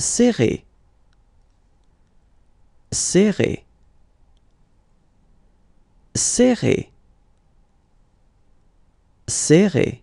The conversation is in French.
serré serré serré serré